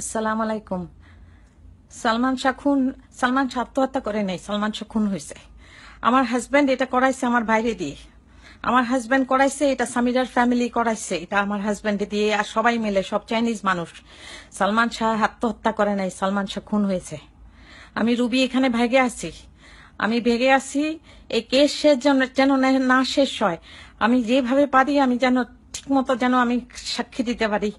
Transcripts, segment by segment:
আসসালাম আলাইকুম সালমান শাহ খুন সালমান শাহ আত্মহত্যা করে নেই সালমান শাহ খুন হয়েছে আমার হাজব্যান্ড এটা করাইছে আমার বাইরে দিয়ে আমার হাজব্যান্ড করাইছে এটা সামিরার ফ্যামিলি করাইছে এটা আমার হাজব্যান্ড দিয়ে আর সবাই মিলে সব চাইনিজ মানুষ সালমান শাহ আত্মহত্যা করে নাই সালমান শাহ খুন হয়েছে আমি রুবি এখানে ভেগে আছি আমি ভেগে আছি এই কেস শেষ যেন যেন না শেষ হয় আমি যেভাবে পারি আমি যেন ঠিক মতো যেন আমি সাক্ষী দিতে পারি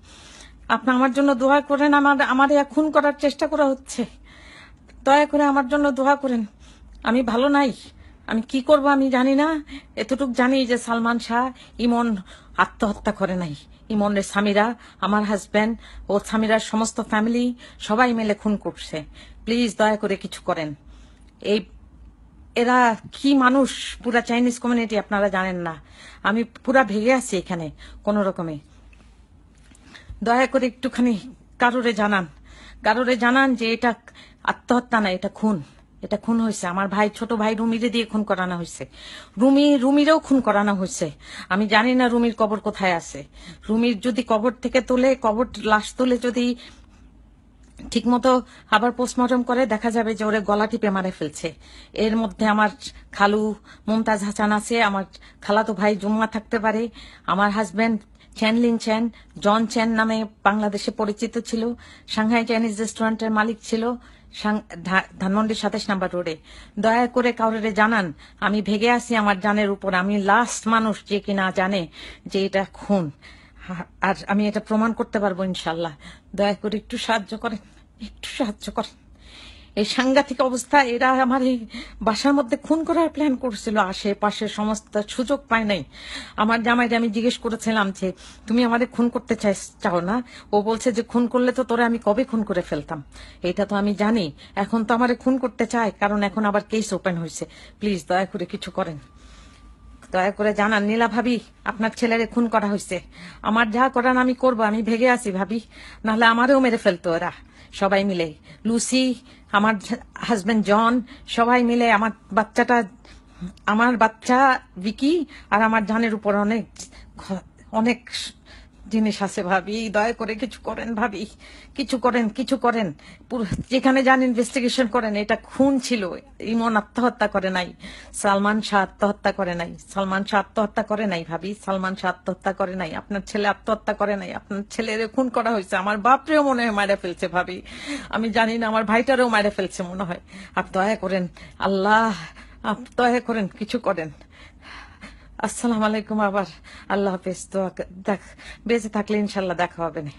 আপনি আমার জন্য দোয়া করেন আমার আমার খুন করার চেষ্টা করা হচ্ছে দয়া করে আমার জন্য দোয়া করেন আমি ভালো নাই আমি কি করব আমি জানি না এতটুক জানি যে সালমান শাহ ইমন আত্মহত্যা করে নাই ইমনের স্বামীরা আমার হাজব্যান্ড ও স্বামীরা সমস্ত ফ্যামিলি সবাই মিলে খুন করছে প্লিজ দয়া করে কিছু করেন এই এরা কি মানুষ পুরা চাইনিজ কমিউনিটি আপনারা জানেন না আমি পুরা ভেঙে আছি এখানে কোনো রকমে দয়া করে একটুখানি কারোরে জানান কারোরে জানান যে এটা আত্মহত্যা না এটা খুন এটা খুন হয়েছে আমার ভাই ছোট ভাই রুমিরে দিয়ে খুন করানো হয়েছে রুমি রুমিরেও খুন করানো হয়েছে আমি জানি না রুমির কবর কোথায় আছে রুমির যদি কবর থেকে তোলে কবর লাশ তোলে যদি ঠিকমতো আবার পোস্টমর্টম করে দেখা যাবে যে ওরে গলা টিপে মারে ফেলছে এর মধ্যে আমার খালু মমতাজ হাসান আছে আমার খালাতো ভাই জুম্মা থাকতে পারে আমার হাজব্যান্ড চ্যানলিন চ্যান জন চ্যান নামে বাংলাদেশে পরিচিত ছিল সাংহাই চাইনিজ রেস্টুরেন্টের মালিক ছিল ধানমন্ডির সাতাশ নাম্বার রোডে দয়া করে কাউরে জানান আমি ভেগে আসি আমার জানের উপর আমি লাস্ট মানুষ যে কিনা জানে যে এটা খুন আর আমি এটা প্রমাণ করতে পারবো ইনশাল্লাহ দয়া করে একটু সাহায্য করেন একটু সাহায্য করেন এই সাংঘাতিক অবস্থা এরা আমার এই বাসার মধ্যে খুন করার প্ল্যান করছিল আশেপাশে সমস্ত সুযোগ পায় নাই আমার জামাইকে আমি জিজ্ঞেস করেছিলাম যে তুমি আমাদের খুন করতে চাই চাও না ও বলছে যে খুন করলে তো তোরা আমি কবে খুন করে ফেলতাম এটা তো আমি জানি এখন তো আমারে খুন করতে চায় কারণ এখন আবার কেস ওপেন হয়েছে প্লিজ দয়া করে কিছু করেন দয়া করে জানান নীলা ভাবি আপনার ছেলেরে খুন করা হয়েছে আমার যা করান আমি করব আমি ভেগে আছি ভাবি নাহলে আমারও মেরে ফেলতো ওরা সবাই মিলে লুসি আমার হাজবেন্ড জন সবাই মিলে আমার বাচ্চাটা আমার বাচ্চা বিকি আর আমার জানের উপর অনেক অনেক জিনিস আছে ভাবি দয়া করে কিছু করেন ভাবি কিছু করেন কিছু করেন যেখানে যান ইনভেস্টিগেশন করেন এটা খুন ছিল ইমন আত্মহত্যা করে নাই সালমান শাহ আত্মহত্যা করে নাই সালমান শাহ আত্মহত্যা করে নাই ভাবি সালমান শাহ আত্মহত্যা করে নাই আপনার ছেলে আত্মহত্যা করে নাই আপনার ছেলের খুন করা হয়েছে আমার বাপরেও মনে হয় মারা ফেলছে ভাবি আমি জানি না আমার ভাইটারও মারা ফেলছে মনে হয় আর দয়া করেন আল্লাহ দয়া করেন কিছু করেন আসসালাম আলাইকুম আবার আল্লাহ হাফিজ তো দেখ বেঁচে থাকলে ইনশাল্লাহ দেখা হবে না